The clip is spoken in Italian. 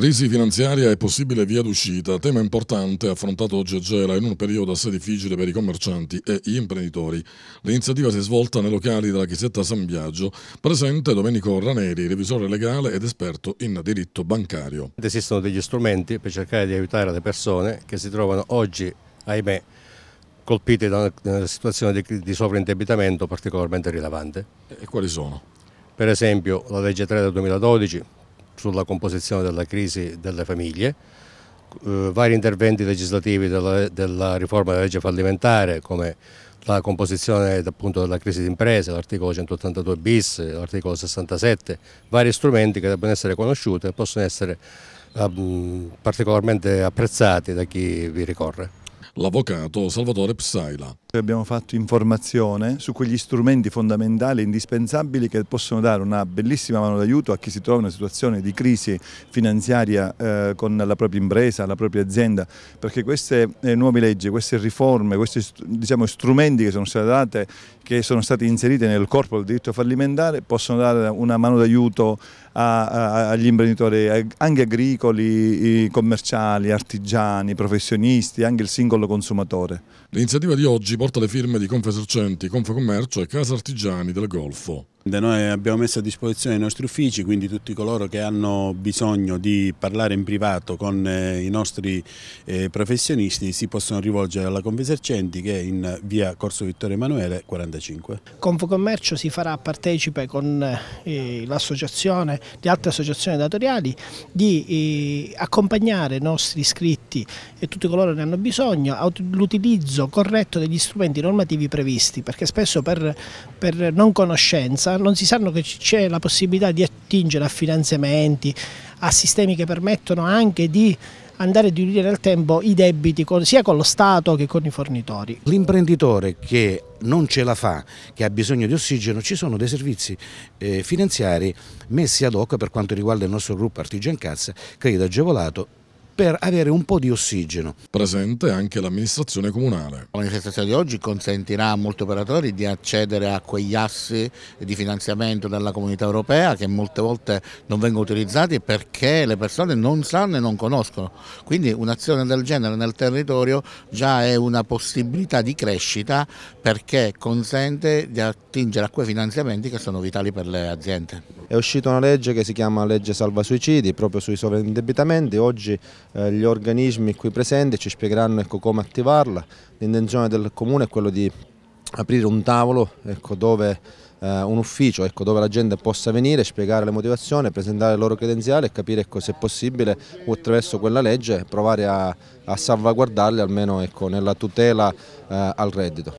Crisi finanziaria e possibile via d'uscita, tema importante affrontato oggi a Gela in un periodo assai difficile per i commercianti e gli imprenditori. L'iniziativa si è svolta nei locali della chiesetta San Biagio, presente Domenico Raneri, revisore legale ed esperto in diritto bancario. Esistono degli strumenti per cercare di aiutare le persone che si trovano oggi, ahimè, colpite da una situazione di, di sovraindebitamento particolarmente rilevante. E quali sono? Per esempio la legge 3 del 2012 sulla composizione della crisi delle famiglie, eh, vari interventi legislativi della, della, riforma della legge fallimentare come la composizione appunto, della crisi d'impresa, l'articolo 182 bis, l'articolo 67, vari strumenti che devono essere conosciuti e possono essere um, particolarmente apprezzati da chi vi ricorre. L'avvocato Salvatore Psaila abbiamo fatto informazione su quegli strumenti fondamentali e indispensabili che possono dare una bellissima mano d'aiuto a chi si trova in una situazione di crisi finanziaria eh, con la propria impresa, la propria azienda, perché queste eh, nuove leggi, queste riforme, questi diciamo, strumenti che sono state date, che sono stati inseriti nel corpo del diritto fallimentare, possono dare una mano d'aiuto agli imprenditori anche agricoli, commerciali, artigiani, professionisti, anche il singolo consumatore. L'iniziativa di oggi porta le firme di Confesercenti, Confcommercio e Casa Artigiani del Golfo. Noi abbiamo messo a disposizione i nostri uffici, quindi tutti coloro che hanno bisogno di parlare in privato con eh, i nostri eh, professionisti si possono rivolgere alla Confesercenti che è in via Corso Vittorio Emanuele 45. Confcommercio si farà partecipe con eh, l'associazione, le altre associazioni datoriali di accompagnare i nostri iscritti e tutti coloro che ne hanno bisogno all'utilizzo corretto degli strumenti normativi previsti perché spesso per, per non conoscenza non si sanno che c'è la possibilità di attingere a finanziamenti, a sistemi che permettono anche di andare a diluire nel tempo i debiti sia con lo Stato che con i fornitori. L'imprenditore che non ce la fa, che ha bisogno di ossigeno, ci sono dei servizi eh, finanziari messi ad hoc per quanto riguarda il nostro gruppo Artigian Cassa, credito agevolato per avere un po' di ossigeno. Presente anche l'amministrazione comunale. La manifestazione di oggi consentirà a molti operatori di accedere a quegli assi di finanziamento della comunità europea che molte volte non vengono utilizzati perché le persone non sanno e non conoscono. Quindi un'azione del genere nel territorio già è una possibilità di crescita perché consente di attingere a quei finanziamenti che sono vitali per le aziende è uscita una legge che si chiama legge salva suicidi proprio sui sovraindebitamenti, oggi eh, gli organismi qui presenti ci spiegheranno ecco, come attivarla, l'intenzione del comune è quella di aprire un tavolo ecco, dove eh, un ufficio ecco, dove la gente possa venire, spiegare le motivazioni, presentare il loro credenziale e capire ecco, se è possibile attraverso quella legge provare a, a salvaguardarli almeno ecco, nella tutela eh, al reddito.